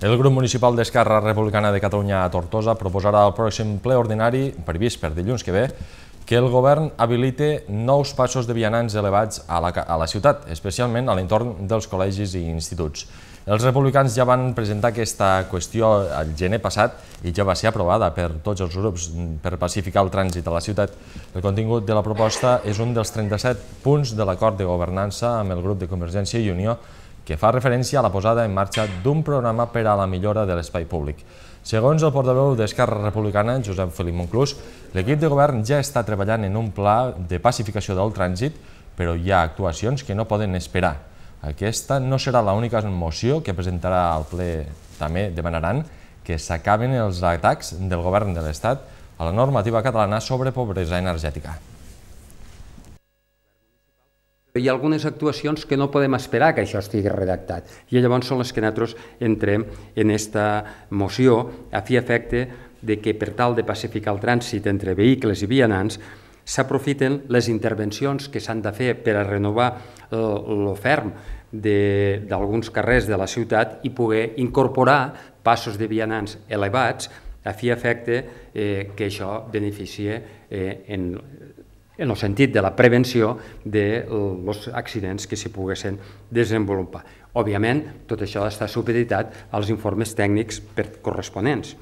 El grup municipal d'Esquerra Republicana de Catalunya a Tortosa proposarà al pròxim ple ordinari, previst per dilluns que ve, que el govern habilite nous passos de vianants elevats a la, a la ciutat, especialment a l'entorn dels col·legis i instituts. Els republicans ja van presentar aquesta qüestió el gener passat i ja va ser aprovada per tots els grups per pacificar el trànsit a la ciutat. El contingut de la proposta és un dels 37 punts de l'acord de governança amb el grup de Convergència i Unió que fa referència a la posada en marxa d'un programa per a la millora de l'espai públic. Segons el portaveu d'Esquerra Republicana, Josep Felip Monclús, l'equip de govern ja està treballant en un pla de pacificació del trànsit, però hi ha actuacions que no poden esperar. Aquesta no serà l'única moció que presentarà al ple. També demanaran que s'acaben els atacs del govern de l'Estat a la normativa catalana sobre pobresa energètica. Hi ha algunes actuacions que no podem esperar que això estigui redactat i llavors són les que nosaltres entrem en aquesta moció a fi efecte de que per tal de pacificar el trànsit entre vehicles i vianants s'aprofiten les intervencions que s'han de fer per a renovar eh, ferm d'alguns carrers de la ciutat i poder incorporar passos de vianants elevats a fi efecte eh, que això beneficia eh, en en el sentit de la prevenció dels accidents que s'hi poguessin desenvolupar. Òbviament, tot això està supeditat als informes tècnics corresponents.